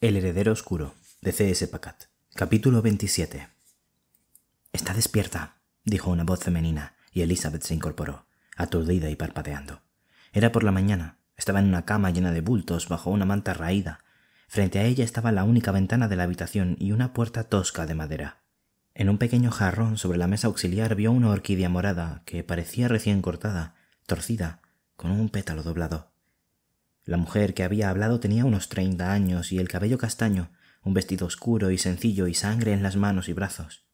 El heredero oscuro, de C.S. Capítulo 27. Está despierta, dijo una voz femenina, y Elizabeth se incorporó, aturdida y parpadeando. Era por la mañana. Estaba en una cama llena de bultos, bajo una manta raída. Frente a ella estaba la única ventana de la habitación y una puerta tosca de madera. En un pequeño jarrón sobre la mesa auxiliar vio una orquídea morada que parecía recién cortada, torcida, con un pétalo doblado. La mujer que había hablado tenía unos treinta años y el cabello castaño, un vestido oscuro y sencillo y sangre en las manos y brazos.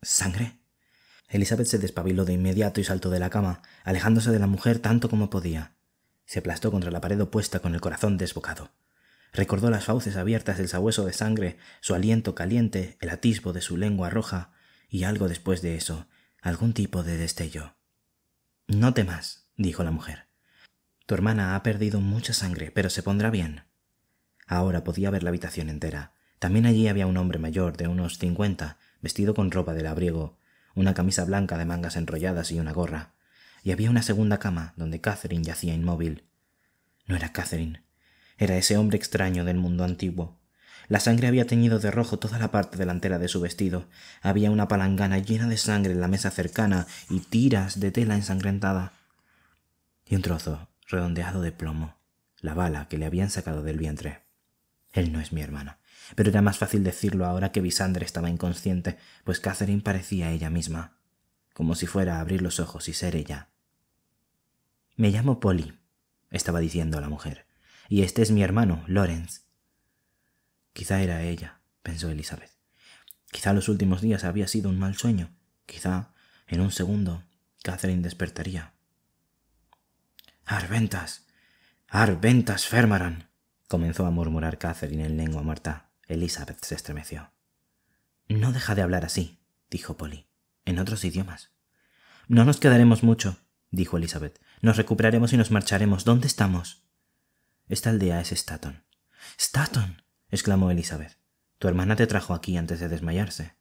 ¿Sangre? Elizabeth se despabiló de inmediato y saltó de la cama, alejándose de la mujer tanto como podía. Se aplastó contra la pared opuesta con el corazón desbocado. Recordó las fauces abiertas del sabueso de sangre, su aliento caliente, el atisbo de su lengua roja, y algo después de eso, algún tipo de destello. No temas, dijo la mujer. Tu hermana ha perdido mucha sangre, pero se pondrá bien. Ahora podía ver la habitación entera. También allí había un hombre mayor de unos cincuenta, vestido con ropa de labriego, una camisa blanca de mangas enrolladas y una gorra. Y había una segunda cama donde Catherine yacía inmóvil. No era Catherine. Era ese hombre extraño del mundo antiguo. La sangre había teñido de rojo toda la parte delantera de su vestido. Había una palangana llena de sangre en la mesa cercana y tiras de tela ensangrentada. Y un trozo, redondeado de plomo, la bala que le habían sacado del vientre. Él no es mi hermano, pero era más fácil decirlo ahora que Visandre estaba inconsciente, pues Catherine parecía ella misma, como si fuera a abrir los ojos y ser ella. Me llamo Polly, estaba diciendo la mujer, y este es mi hermano, Lawrence. Quizá era ella, pensó Elizabeth. Quizá los últimos días había sido un mal sueño. Quizá, en un segundo, Catherine despertaría. Arventas. Arventas Fermaran. comenzó a murmurar Catherine en lengua muerta. Elizabeth se estremeció. No deja de hablar así, dijo Polly, en otros idiomas. No nos quedaremos mucho, dijo Elizabeth. Nos recuperaremos y nos marcharemos. ¿Dónde estamos? Esta aldea es Staton. Staton. exclamó Elizabeth. Tu hermana te trajo aquí antes de desmayarse.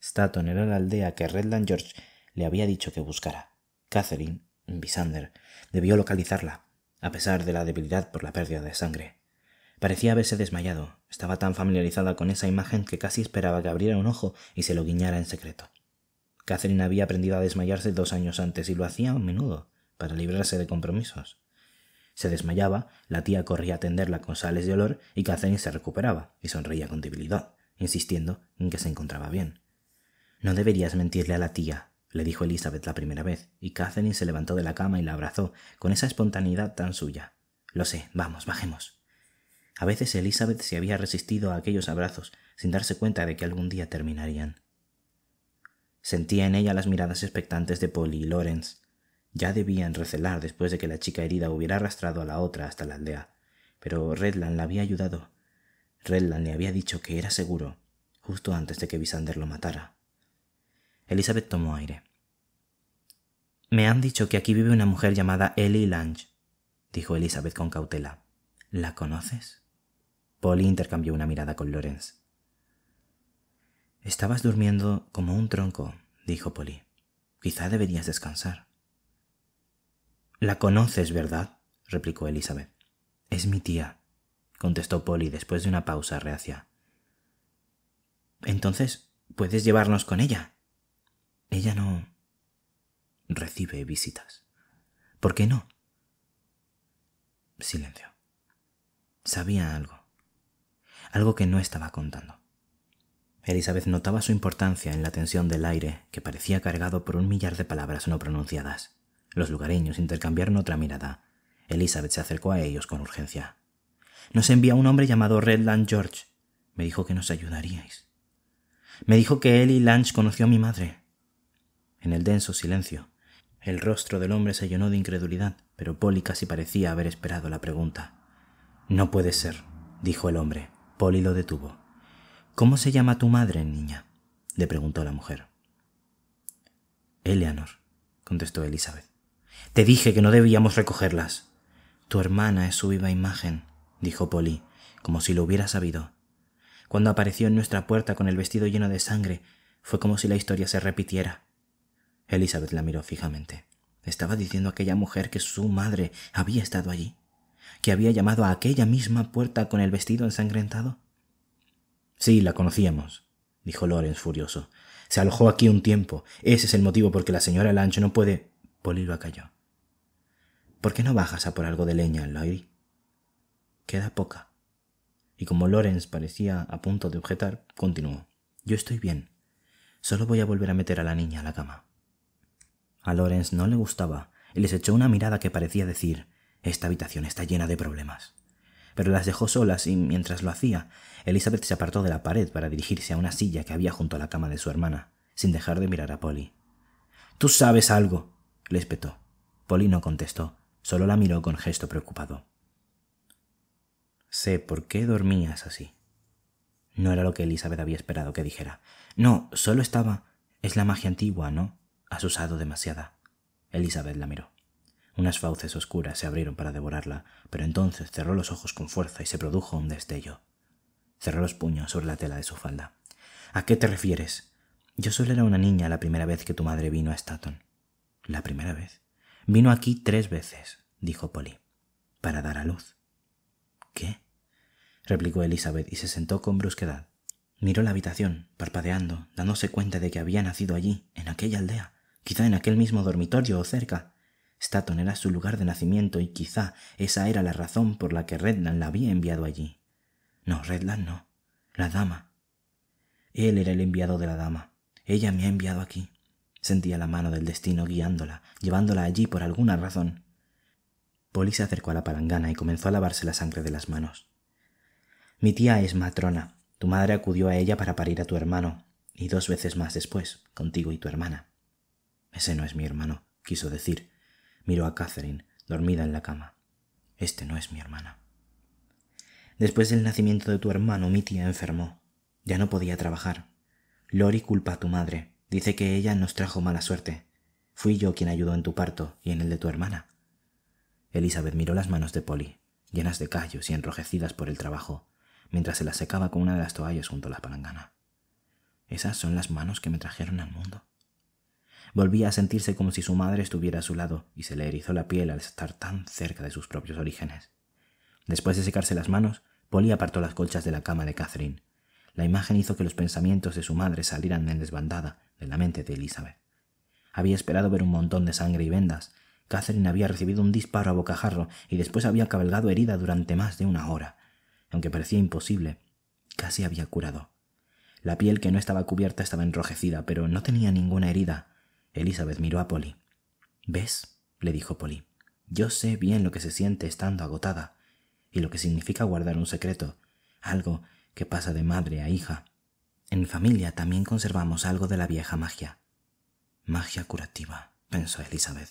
Staton era la aldea que Redland George le había dicho que buscara. Catherine Visander debió localizarla, a pesar de la debilidad por la pérdida de sangre. Parecía haberse desmayado, estaba tan familiarizada con esa imagen que casi esperaba que abriera un ojo y se lo guiñara en secreto. Catherine había aprendido a desmayarse dos años antes y lo hacía a menudo, para librarse de compromisos. Se desmayaba, la tía corría a tenderla con sales de olor y Catherine se recuperaba y sonreía con debilidad, insistiendo en que se encontraba bien. No deberías mentirle a la tía, le dijo Elizabeth la primera vez, y Catherine se levantó de la cama y la abrazó, con esa espontaneidad tan suya. Lo sé, vamos, bajemos. A veces Elizabeth se había resistido a aquellos abrazos, sin darse cuenta de que algún día terminarían. Sentía en ella las miradas expectantes de Polly y Lawrence. Ya debían recelar después de que la chica herida hubiera arrastrado a la otra hasta la aldea. Pero Redland la había ayudado. Redland le había dicho que era seguro, justo antes de que Visander lo matara. Elizabeth tomó aire. Me han dicho que aquí vive una mujer llamada Ellie Lange, dijo Elizabeth con cautela. ¿La conoces? Polly intercambió una mirada con Lorenz. Estabas durmiendo como un tronco, dijo Polly. Quizá deberías descansar. La conoces, ¿verdad? replicó Elizabeth. Es mi tía, contestó Polly después de una pausa reacia. Entonces, ¿puedes llevarnos con ella? Ella no recibe visitas. ¿Por qué no? Silencio. Sabía algo. Algo que no estaba contando. Elizabeth notaba su importancia en la tensión del aire que parecía cargado por un millar de palabras no pronunciadas. Los lugareños intercambiaron otra mirada. Elizabeth se acercó a ellos con urgencia. Nos envía un hombre llamado Redland George. Me dijo que nos ayudaríais. Me dijo que él y Lange conoció a mi madre en el denso silencio. El rostro del hombre se llenó de incredulidad, pero Polly casi parecía haber esperado la pregunta. No puede ser, dijo el hombre. Polly lo detuvo. ¿Cómo se llama tu madre, niña? le preguntó la mujer. Eleanor, contestó Elizabeth. Te dije que no debíamos recogerlas. Tu hermana es su viva imagen, dijo Polly, como si lo hubiera sabido. Cuando apareció en nuestra puerta con el vestido lleno de sangre, fue como si la historia se repitiera. Elizabeth la miró fijamente. Estaba diciendo aquella mujer que su madre había estado allí, que había llamado a aquella misma puerta con el vestido ensangrentado. Sí, la conocíamos, dijo Lawrence furioso. Se alojó aquí un tiempo. Ese es el motivo por que la señora Lancho no puede. Polilo ¿Por qué no bajas a por algo de leña, Lloyd? Queda poca. Y como Lawrence parecía a punto de objetar, continuó. Yo estoy bien. Solo voy a volver a meter a la niña a la cama. A Lawrence no le gustaba y les echó una mirada que parecía decir Esta habitación está llena de problemas. Pero las dejó solas y mientras lo hacía, Elizabeth se apartó de la pared para dirigirse a una silla que había junto a la cama de su hermana, sin dejar de mirar a Polly. Tú sabes algo, le espetó. Polly no contestó, solo la miró con gesto preocupado. Sé por qué dormías así. No era lo que Elizabeth había esperado que dijera. No, solo estaba. Es la magia antigua, ¿no? Has usado demasiada. Elizabeth la miró. Unas fauces oscuras se abrieron para devorarla, pero entonces cerró los ojos con fuerza y se produjo un destello. Cerró los puños sobre la tela de su falda. ¿A qué te refieres? Yo solo era una niña la primera vez que tu madre vino a Staton. La primera vez. Vino aquí tres veces, dijo Polly, para dar a luz. ¿Qué? replicó Elizabeth y se sentó con brusquedad. Miró la habitación, parpadeando, dándose cuenta de que había nacido allí, en aquella aldea, quizá en aquel mismo dormitorio o cerca. Staton era su lugar de nacimiento y quizá esa era la razón por la que Redland la había enviado allí. No, Redland no. La dama. Él era el enviado de la dama. Ella me ha enviado aquí. Sentía la mano del destino guiándola, llevándola allí por alguna razón. Polly se acercó a la palangana y comenzó a lavarse la sangre de las manos. Mi tía es matrona. Tu madre acudió a ella para parir a tu hermano, y dos veces más después, contigo y tu hermana. Ese no es mi hermano, quiso decir. Miró a Catherine, dormida en la cama. Este no es mi hermana. Después del nacimiento de tu hermano, mi tía enfermó. Ya no podía trabajar. Lori culpa a tu madre. Dice que ella nos trajo mala suerte. Fui yo quien ayudó en tu parto y en el de tu hermana. Elizabeth miró las manos de Polly, llenas de callos y enrojecidas por el trabajo, mientras se las secaba con una de las toallas junto a la palangana. Esas son las manos que me trajeron al mundo. Volvía a sentirse como si su madre estuviera a su lado, y se le erizó la piel al estar tan cerca de sus propios orígenes. Después de secarse las manos, Polly apartó las colchas de la cama de Catherine. La imagen hizo que los pensamientos de su madre salieran en desbandada de la mente de Elizabeth. Había esperado ver un montón de sangre y vendas. Catherine había recibido un disparo a bocajarro y después había cabalgado herida durante más de una hora. Aunque parecía imposible, casi había curado. La piel que no estaba cubierta estaba enrojecida, pero no tenía ninguna herida, Elizabeth miró a Polly. ¿Ves? le dijo Polly. Yo sé bien lo que se siente estando agotada, y lo que significa guardar un secreto, algo que pasa de madre a hija. En familia también conservamos algo de la vieja magia. Magia curativa, pensó Elizabeth.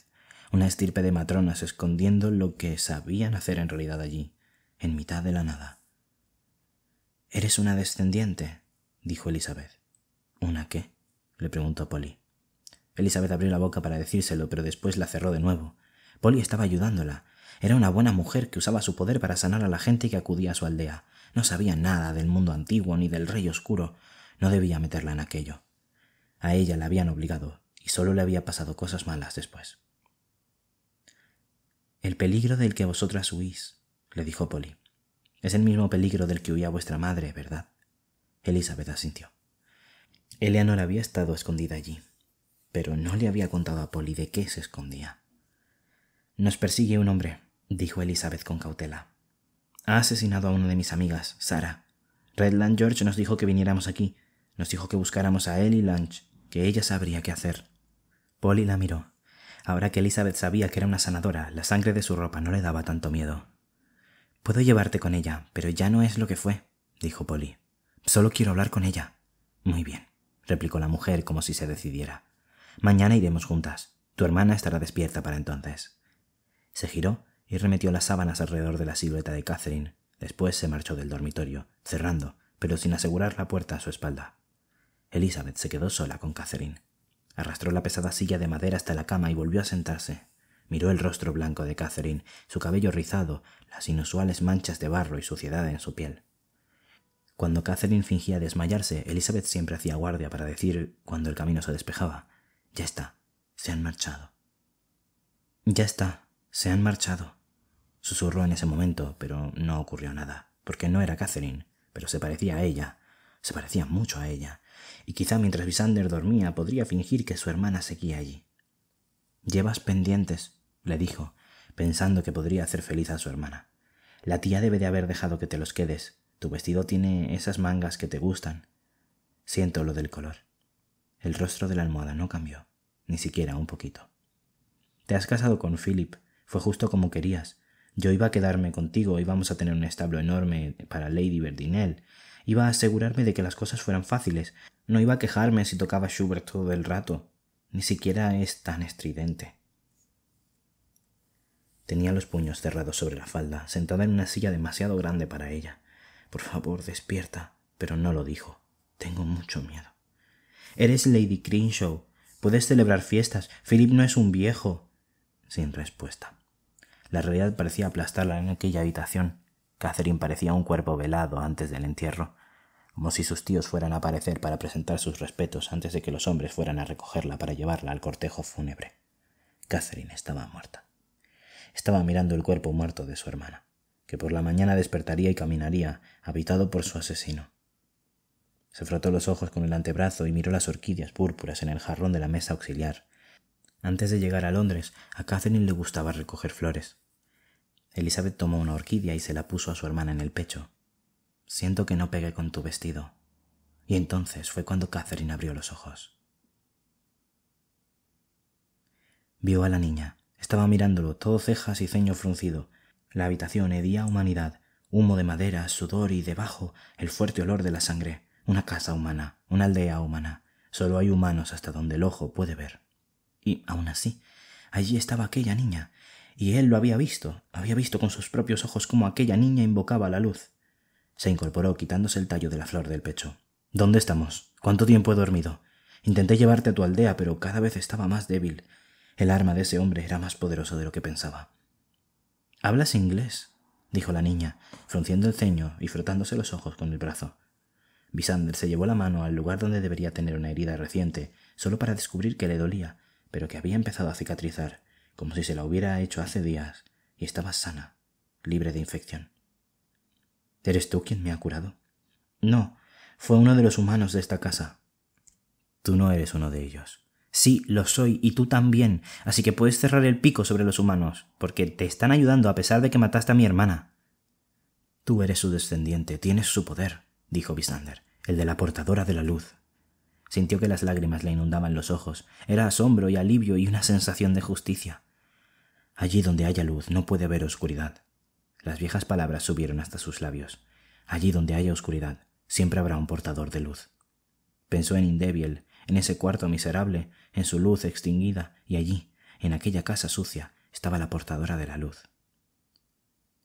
Una estirpe de matronas escondiendo lo que sabían hacer en realidad allí, en mitad de la nada. Eres una descendiente, dijo Elizabeth. ¿Una qué? le preguntó Polly. Elizabeth abrió la boca para decírselo, pero después la cerró de nuevo. Polly estaba ayudándola. Era una buena mujer que usaba su poder para sanar a la gente que acudía a su aldea. No sabía nada del mundo antiguo ni del rey oscuro. No debía meterla en aquello. A ella la habían obligado, y solo le había pasado cosas malas después. El peligro del que vosotras huís, le dijo Polly. Es el mismo peligro del que huía vuestra madre, ¿verdad? Elizabeth asintió. la había estado escondida allí, pero no le había contado a Polly de qué se escondía. Nos persigue un hombre, dijo Elizabeth con cautela. Ha asesinado a una de mis amigas, Sara. Redland George nos dijo que viniéramos aquí. Nos dijo que buscáramos a él y Lunch, que ella sabría qué hacer. Polly la miró. Ahora que Elizabeth sabía que era una sanadora, la sangre de su ropa no le daba tanto miedo. Puedo llevarte con ella, pero ya no es lo que fue, dijo Polly. Solo quiero hablar con ella. Muy bien, replicó la mujer como si se decidiera. Mañana iremos juntas. Tu hermana estará despierta para entonces. Se giró y remetió las sábanas alrededor de la silueta de Catherine. Después se marchó del dormitorio, cerrando, pero sin asegurar la puerta a su espalda. Elizabeth se quedó sola con Catherine. Arrastró la pesada silla de madera hasta la cama y volvió a sentarse. Miró el rostro blanco de Catherine, su cabello rizado, las inusuales manchas de barro y suciedad en su piel. Cuando Catherine fingía desmayarse, Elizabeth siempre hacía guardia para decir cuando el camino se despejaba, ya está, se han marchado. Ya está, se han marchado. Susurró en ese momento, pero no ocurrió nada, porque no era Catherine, pero se parecía a ella, se parecía mucho a ella, y quizá mientras Visander dormía podría fingir que su hermana seguía allí. Llevas pendientes, le dijo, pensando que podría hacer feliz a su hermana. La tía debe de haber dejado que te los quedes. Tu vestido tiene esas mangas que te gustan. Siento lo del color. El rostro de la almohada no cambió. Ni siquiera un poquito. Te has casado con Philip. Fue justo como querías. Yo iba a quedarme contigo, íbamos a tener un establo enorme para Lady Verdinel. Iba a asegurarme de que las cosas fueran fáciles. No iba a quejarme si tocaba Schubert todo el rato. Ni siquiera es tan estridente. Tenía los puños cerrados sobre la falda, sentada en una silla demasiado grande para ella. Por favor, despierta. Pero no lo dijo. Tengo mucho miedo. Eres Lady Crenshaw, Puedes celebrar fiestas. Philip no es un viejo. Sin respuesta. La realidad parecía aplastarla en aquella habitación. Catherine parecía un cuerpo velado antes del entierro, como si sus tíos fueran a aparecer para presentar sus respetos antes de que los hombres fueran a recogerla para llevarla al cortejo fúnebre. Catherine estaba muerta. Estaba mirando el cuerpo muerto de su hermana, que por la mañana despertaría y caminaría, habitado por su asesino. Se frotó los ojos con el antebrazo y miró las orquídeas púrpuras en el jarrón de la mesa auxiliar. Antes de llegar a Londres, a Catherine le gustaba recoger flores. Elizabeth tomó una orquídea y se la puso a su hermana en el pecho. Siento que no pegué con tu vestido. Y entonces fue cuando Catherine abrió los ojos. Vio a la niña. Estaba mirándolo, todo cejas y ceño fruncido. La habitación hedía humanidad, humo de madera, sudor y debajo el fuerte olor de la sangre una casa humana, una aldea humana. Solo hay humanos hasta donde el ojo puede ver. Y aun así, allí estaba aquella niña, y él lo había visto, había visto con sus propios ojos cómo aquella niña invocaba la luz. Se incorporó quitándose el tallo de la flor del pecho. ¿Dónde estamos? ¿Cuánto tiempo he dormido? Intenté llevarte a tu aldea, pero cada vez estaba más débil. El arma de ese hombre era más poderoso de lo que pensaba. ¿Hablas inglés? dijo la niña, frunciendo el ceño y frotándose los ojos con el brazo. Visander se llevó la mano al lugar donde debería tener una herida reciente, solo para descubrir que le dolía, pero que había empezado a cicatrizar, como si se la hubiera hecho hace días, y estaba sana, libre de infección. ¿Eres tú quien me ha curado? No, fue uno de los humanos de esta casa. Tú no eres uno de ellos. Sí, lo soy, y tú también, así que puedes cerrar el pico sobre los humanos, porque te están ayudando a pesar de que mataste a mi hermana. Tú eres su descendiente, tienes su poder dijo bisander el de la portadora de la luz. Sintió que las lágrimas le inundaban los ojos. Era asombro y alivio y una sensación de justicia. Allí donde haya luz no puede haber oscuridad. Las viejas palabras subieron hasta sus labios. Allí donde haya oscuridad, siempre habrá un portador de luz. Pensó en Indebiel, en ese cuarto miserable, en su luz extinguida, y allí, en aquella casa sucia, estaba la portadora de la luz.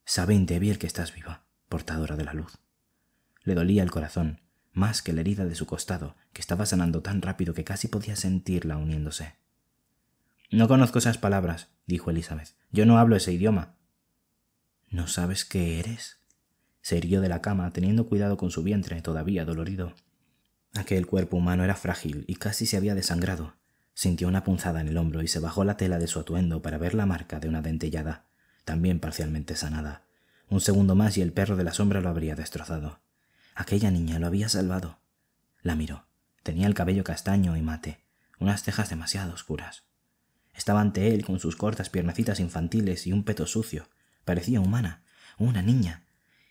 Sabe Indebiel que estás viva, portadora de la luz. Le dolía el corazón, más que la herida de su costado, que estaba sanando tan rápido que casi podía sentirla uniéndose. No conozco esas palabras, dijo Elizabeth. Yo no hablo ese idioma. ¿No sabes qué eres? Se irguió de la cama, teniendo cuidado con su vientre, todavía dolorido. Aquel cuerpo humano era frágil y casi se había desangrado. Sintió una punzada en el hombro y se bajó la tela de su atuendo para ver la marca de una dentellada, también parcialmente sanada. Un segundo más y el perro de la sombra lo habría destrozado. Aquella niña lo había salvado. La miró. Tenía el cabello castaño y mate, unas cejas demasiado oscuras. Estaba ante él con sus cortas piernecitas infantiles y un peto sucio. Parecía humana, una niña.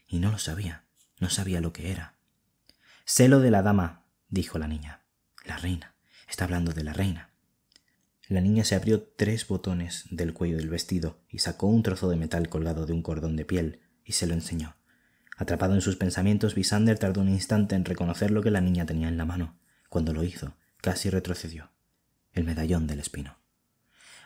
Y no lo sabía, no sabía lo que era. Sé lo de la dama, dijo la niña. La reina. Está hablando de la reina. La niña se abrió tres botones del cuello del vestido y sacó un trozo de metal colgado de un cordón de piel y se lo enseñó. Atrapado en sus pensamientos, Visander tardó un instante en reconocer lo que la niña tenía en la mano. Cuando lo hizo, casi retrocedió. El medallón del espino.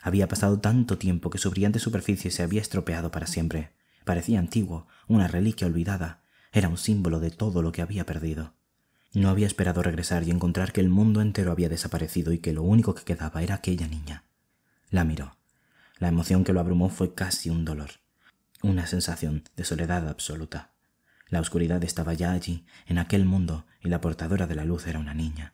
Había pasado tanto tiempo que su brillante superficie se había estropeado para siempre. Parecía antiguo, una reliquia olvidada. Era un símbolo de todo lo que había perdido. No había esperado regresar y encontrar que el mundo entero había desaparecido y que lo único que quedaba era aquella niña. La miró. La emoción que lo abrumó fue casi un dolor, una sensación de soledad absoluta. La oscuridad estaba ya allí, en aquel mundo, y la portadora de la luz era una niña,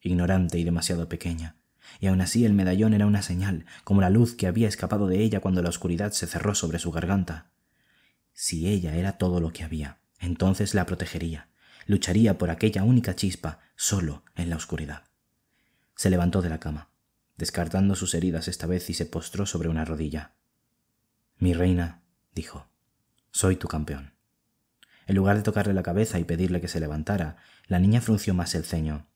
ignorante y demasiado pequeña, y aun así el medallón era una señal, como la luz que había escapado de ella cuando la oscuridad se cerró sobre su garganta. Si ella era todo lo que había, entonces la protegería, lucharía por aquella única chispa, solo en la oscuridad. Se levantó de la cama, descartando sus heridas esta vez y se postró sobre una rodilla. Mi reina, dijo, soy tu campeón. En lugar de tocarle la cabeza y pedirle que se levantara, la niña frunció más el ceño.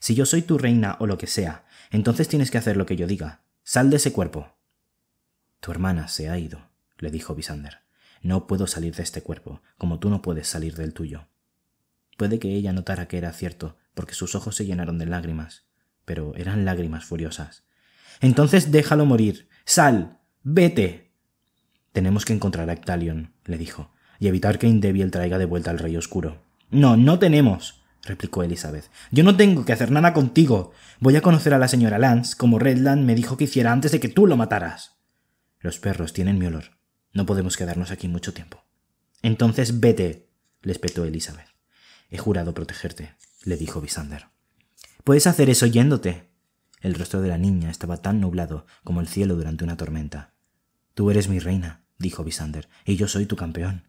Si yo soy tu reina o lo que sea, entonces tienes que hacer lo que yo diga. Sal de ese cuerpo. Tu hermana se ha ido, le dijo Visander. No puedo salir de este cuerpo, como tú no puedes salir del tuyo. Puede que ella notara que era cierto, porque sus ojos se llenaron de lágrimas, pero eran lágrimas furiosas. Entonces déjalo morir. Sal. Vete. Tenemos que encontrar a Actalion, le dijo y evitar que Indébil traiga de vuelta al Rey Oscuro. No, no tenemos, replicó Elizabeth. Yo no tengo que hacer nada contigo. Voy a conocer a la señora Lance, como Redland me dijo que hiciera antes de que tú lo mataras. Los perros tienen mi olor. No podemos quedarnos aquí mucho tiempo. Entonces vete, —le espetó Elizabeth. He jurado protegerte, le dijo Visander. Puedes hacer eso yéndote. El rostro de la niña estaba tan nublado como el cielo durante una tormenta. Tú eres mi reina, dijo Visander, y yo soy tu campeón.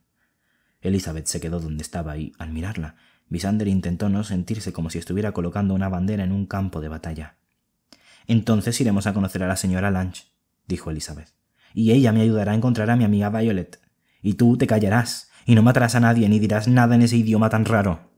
Elizabeth se quedó donde estaba y, al mirarla, Visander intentó no sentirse como si estuviera colocando una bandera en un campo de batalla. Entonces iremos a conocer a la señora Lange, dijo Elizabeth, y ella me ayudará a encontrar a mi amiga Violet. Y tú te callarás, y no matarás a nadie ni dirás nada en ese idioma tan raro.